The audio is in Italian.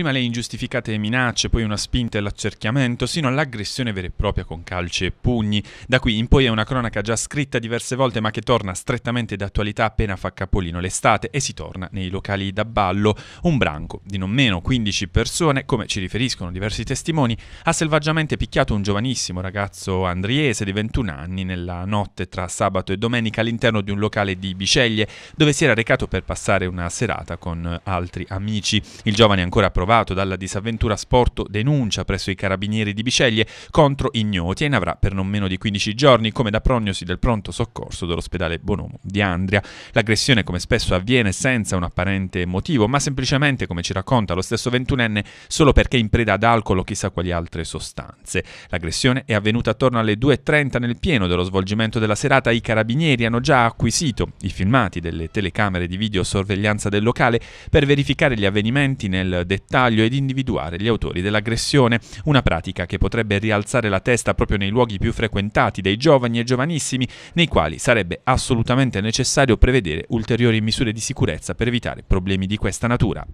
Prima le ingiustificate minacce, poi una spinta e l'accerchiamento, sino all'aggressione vera e propria con calci e pugni. Da qui in poi è una cronaca già scritta diverse volte ma che torna strettamente d'attualità appena fa capolino l'estate e si torna nei locali da ballo. Un branco di non meno 15 persone, come ci riferiscono diversi testimoni, ha selvaggiamente picchiato un giovanissimo ragazzo andriese di 21 anni nella notte tra sabato e domenica all'interno di un locale di Biceglie dove si era recato per passare una serata con altri amici. Il giovane è ancora provato aggravato dalla disavventura sporto denuncia presso i carabinieri di Biceglie contro ignoti e ne avrà per non meno di 15 giorni come da prognosi del pronto soccorso dell'ospedale Bonomo di Andria. L'aggressione come spesso avviene senza un apparente motivo ma semplicemente come ci racconta lo stesso ventunenne solo perché in preda ad alcol o chissà quali altre sostanze. L'aggressione è avvenuta attorno alle 2.30 nel pieno dello svolgimento della serata i carabinieri hanno già acquisito i filmati delle telecamere di videosorveglianza del locale per verificare gli avvenimenti nel dettaglio dettaglio ed individuare gli autori dell'aggressione, una pratica che potrebbe rialzare la testa proprio nei luoghi più frequentati dai giovani e giovanissimi, nei quali sarebbe assolutamente necessario prevedere ulteriori misure di sicurezza per evitare problemi di questa natura.